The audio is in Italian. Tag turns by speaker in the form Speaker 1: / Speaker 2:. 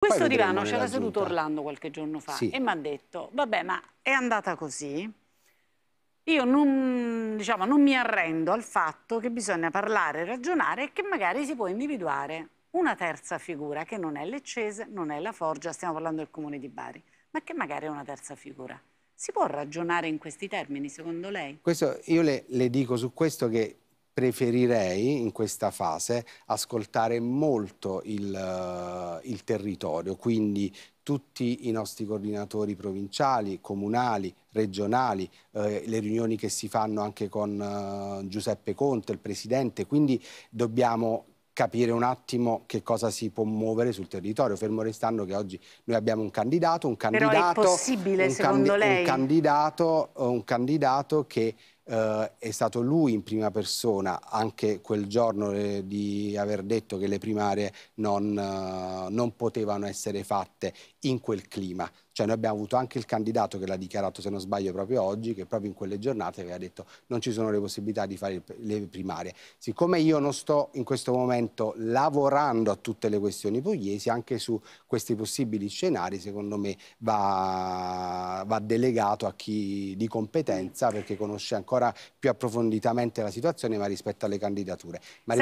Speaker 1: Questo divano c'era seduto
Speaker 2: Orlando qualche giorno fa sì. e mi ha detto, vabbè ma è andata così, io non, diciamo, non mi arrendo al fatto che bisogna parlare, ragionare e che magari si può individuare una terza figura che non è l'Eccese, non è la Forgia, stiamo parlando del Comune di Bari, ma che magari è una terza figura. Si può ragionare in questi termini, secondo lei?
Speaker 1: Questo, io le, le, dico su questo che preferirei in questa fase ascoltare molto il, eh, il territorio, quindi tutti i nostri coordinatori provinciali, comunali, regionali, eh, le riunioni che si fanno anche con eh, Giuseppe Conte, il Presidente, quindi dobbiamo capire un attimo che cosa si può muovere sul territorio, fermo restando che oggi noi abbiamo un candidato, un candidato, Però è possibile, un, secondo lei? Un candidato, eh, un candidato che eh, è stato lui in prima persona anche quel giorno eh, di aver detto che le primarie non, eh, non, potevano essere fatte in quel clima. Cioè noi abbiamo avuto anche il candidato che l'ha dichiarato, se non sbaglio, proprio oggi, che proprio in quelle giornate aveva detto non ci sono le possibilità di fare le primarie. Siccome io non sto in questo momento lavorando a tutte le questioni pugliesi, anche su questi possibili scenari, secondo me va va, delegato a chi di competenza mm. perché conosce ancora più approfonditamente la situazione ma rispetto alle candidature. Ma